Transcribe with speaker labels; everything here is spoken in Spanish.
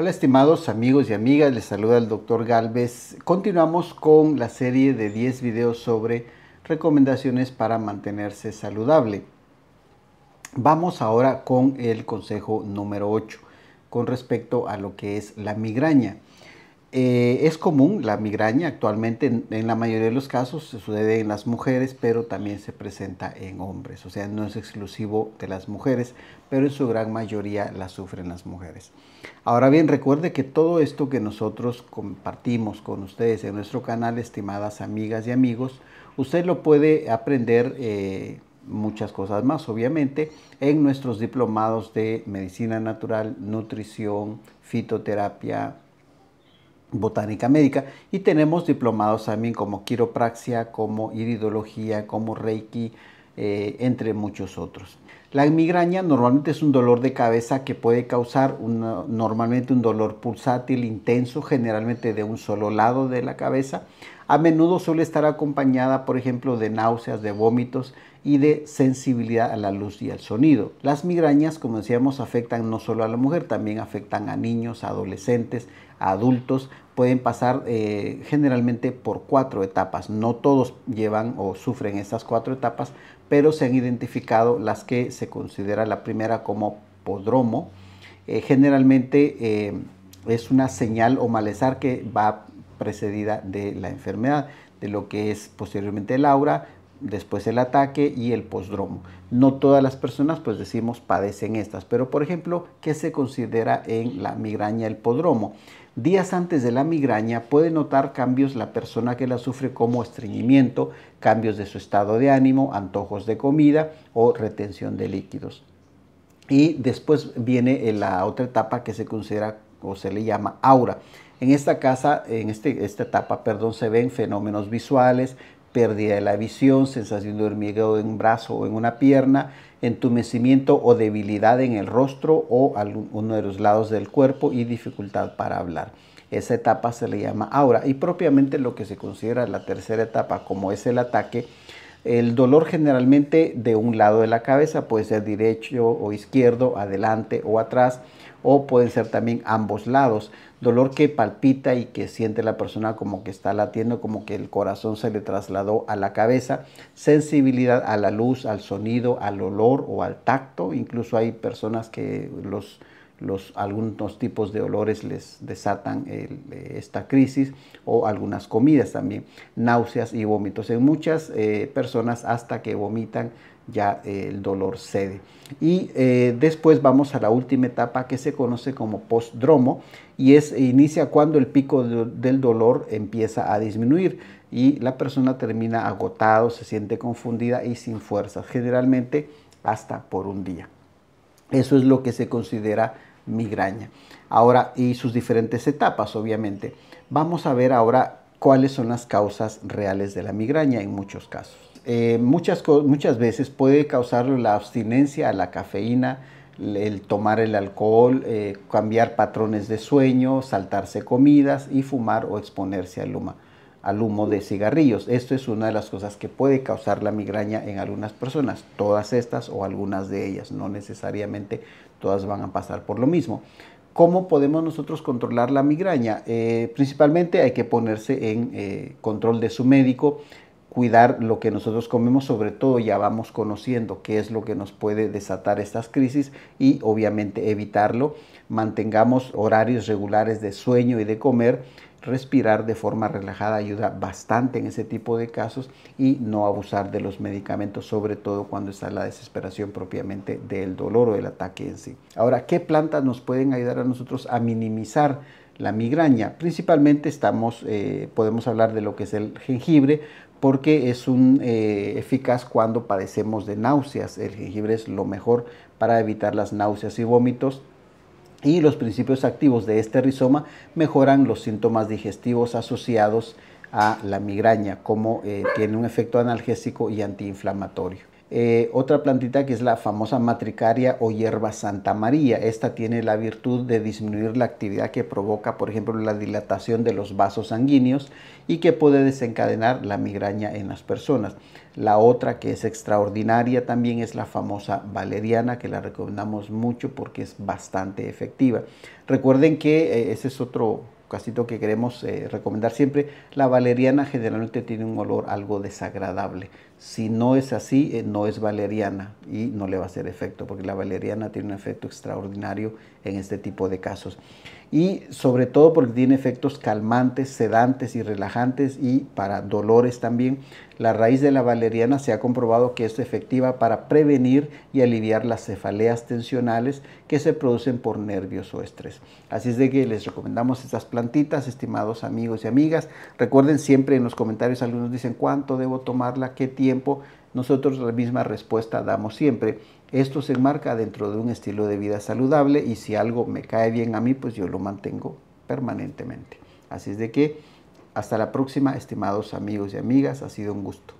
Speaker 1: Hola estimados amigos y amigas, les saluda el doctor Galvez. Continuamos con la serie de 10 videos sobre recomendaciones para mantenerse saludable. Vamos ahora con el consejo número 8 con respecto a lo que es la migraña. Eh, es común la migraña actualmente en, la mayoría de los casos se sucede en las mujeres, pero también se presenta en hombres, o sea, no es exclusivo de las mujeres, pero en su gran mayoría la sufren las mujeres. Ahora bien, recuerde que todo esto que nosotros compartimos con ustedes en nuestro canal, estimadas amigas y amigos, usted lo puede aprender eh, muchas cosas más, obviamente, en nuestros diplomados de medicina natural, nutrición, fitoterapia, botánica médica y tenemos diplomados también como quiropraxia, como iridología, como reiki, eh, entre muchos otros. La migraña normalmente es un dolor de cabeza que puede causar normalmente un dolor pulsátil intenso, generalmente de un solo lado de la cabeza. A menudo suele estar acompañada, por ejemplo, de náuseas, de vómitos y de sensibilidad a la luz y al sonido. Las migrañas, como decíamos, afectan no solo a la mujer, también afectan a niños, a adolescentes, adultos pueden pasar eh, generalmente por cuatro etapas. No todos llevan o sufren estas cuatro etapas, pero se han identificado las que se considera la primera como podromo. Eh, generalmente eh, es una señal o malestar que va precedida de la enfermedad, de lo que es posteriormente el aura, después el ataque y el podromo No todas las personas, pues decimos, padecen estas, pero por ejemplo, ¿qué se considera en la migraña el podromo? Días antes de la migraña puede notar cambios la persona que la sufre como estreñimiento, cambios de su estado de ánimo, antojos de comida o retención de líquidos. Y después viene eh, la otra etapa que se considera o se le llama aura. En esta casa, en este, esta etapa, perdón, se ven fenómenos visuales, pérdida de la visión, sensación de hormigueo en un brazo o en una pierna, entumecimiento o debilidad en el rostro o alguno de los lados del cuerpo y dificultad para hablar. Esa etapa se le llama aura y propiamente lo que se considera la tercera etapa como es el ataque, el dolor generalmente de un lado de la cabeza puede ser derecho o izquierdo, adelante o atrás, o pueden ser también ambos lados. Dolor que palpita y que siente la persona como que está latiendo, como que el corazón se le trasladó a la cabeza. Sensibilidad a la luz, al sonido, al olor o al tacto. Incluso hay personas que los algunos tipos de olores les desatan eh, esta crisis o algunas comidas también, náuseas y vómitos. En muchas eh, personas hasta que vomitan ya eh, el dolor cede. Y después vamos a la última etapa que se conoce como postdromo y es inicia cuando el pico del dolor empieza a disminuir y la persona termina agotado, se siente confundida y sin fuerzas, generalmente hasta por un día. Eso es lo que se considera migraña. Ahora, y sus diferentes etapas, obviamente. Vamos a ver ahora cuáles son las causas reales de la migraña en muchos casos. Eh, muchas, veces puede causar la abstinencia a la cafeína, el tomar el alcohol, eh, cambiar patrones de sueño, saltarse comidas y fumar o exponerse al luma al humo de cigarrillos. Esto es una de las cosas que puede causar la migraña en algunas personas, todas estas o algunas de ellas, no necesariamente todas van a pasar por lo mismo. ¿Cómo podemos nosotros controlar la migraña? Eh, principalmente hay que ponerse en eh, control de su médico, cuidar lo que nosotros comemos, sobre todo ya vamos conociendo qué es lo que nos puede desatar estas crisis y obviamente evitarlo. Mantengamos horarios regulares de sueño y de comer. Respirar de forma relajada ayuda bastante en ese tipo de casos y no abusar de los medicamentos, sobre todo cuando está la desesperación propiamente del dolor o el ataque en sí. Ahora, ¿qué plantas nos pueden ayudar a nosotros a minimizar la migraña. Principalmente estamos, eh, podemos hablar de lo que es el jengibre, porque es eh, eficaz cuando padecemos de náuseas. El jengibre es lo mejor para evitar las náuseas y vómitos. Y los principios activos de este rizoma mejoran los síntomas digestivos asociados a la migraña, como eh, tiene un efecto analgésico y antiinflamatorio. Eh, otra plantita que es la famosa matricaria o hierba Santa María. Esta tiene la virtud de disminuir la actividad que provoca, por ejemplo, la dilatación de los vasos sanguíneos y que puede desencadenar la migraña en las personas. La otra que es extraordinaria también es la famosa valeriana, que la recomendamos mucho porque es bastante efectiva. Recuerden que eh, ese es otro casito que queremos eh, recomendar siempre, la valeriana generalmente tiene un olor algo desagradable. Si no es así, eh, no es valeriana y no le va a hacer efecto, porque la valeriana tiene un efecto extraordinario en este tipo de casos y sobre todo porque tiene efectos calmantes, sedantes y relajantes y para dolores también. La raíz de la valeriana se ha comprobado que es efectiva para prevenir y aliviar las cefaleas tensionales que se producen por nervios o estrés. Así es de que les recomendamos estas plantitas, estimados amigos y amigas. Recuerden siempre en los comentarios algunos dicen cuánto debo tomarla, qué tiempo nosotros la misma respuesta damos siempre. Esto se enmarca dentro de un estilo de vida saludable y si algo me cae bien a mí, pues yo lo mantengo permanentemente. Así es de que hasta la próxima, estimados amigos y amigas, ha sido un gusto.